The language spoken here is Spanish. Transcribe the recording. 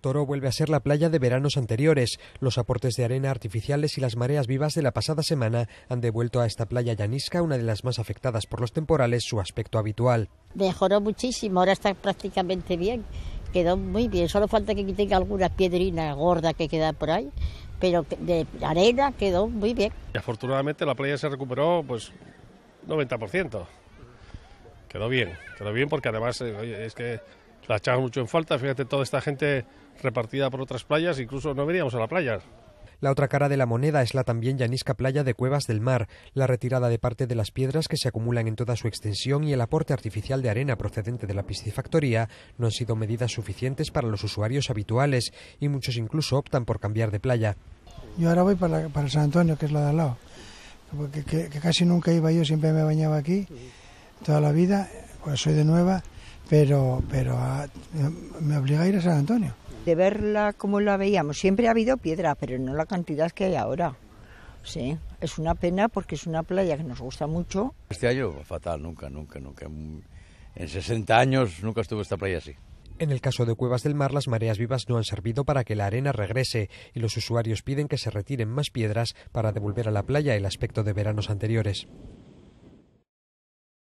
Toro vuelve a ser la playa de veranos anteriores. Los aportes de arena artificiales y las mareas vivas de la pasada semana han devuelto a esta playa llanisca, una de las más afectadas por los temporales, su aspecto habitual. Mejoró muchísimo, ahora está prácticamente bien. Quedó muy bien, solo falta que quiten alguna piedrina gorda que queda por ahí, pero de arena quedó muy bien. afortunadamente la playa se recuperó pues 90%. Quedó bien, quedó bien porque además eh, es que la echamos mucho en falta, fíjate toda esta gente repartida por otras playas, incluso no veníamos a la playa. La otra cara de la moneda es la también llanisca playa de Cuevas del Mar, la retirada de parte de las piedras que se acumulan en toda su extensión y el aporte artificial de arena procedente de la piscifactoría no han sido medidas suficientes para los usuarios habituales y muchos incluso optan por cambiar de playa. Yo ahora voy para, San Antonio, que es la de al lado, porque que, casi nunca iba yo, siempre me bañaba aquí, toda la vida, pues soy de nueva pero, pero ah, me obliga a ir a San Antonio. De verla como la veíamos, siempre ha habido piedra, pero no la cantidad que hay ahora. Sí, es una pena porque es una playa que nos gusta mucho. Este año fatal, nunca, nunca, nunca. En 60 años nunca estuvo esta playa así. En el caso de Cuevas del Mar, las mareas vivas no han servido para que la arena regrese y los usuarios piden que se retiren más piedras para devolver a la playa el aspecto de veranos anteriores.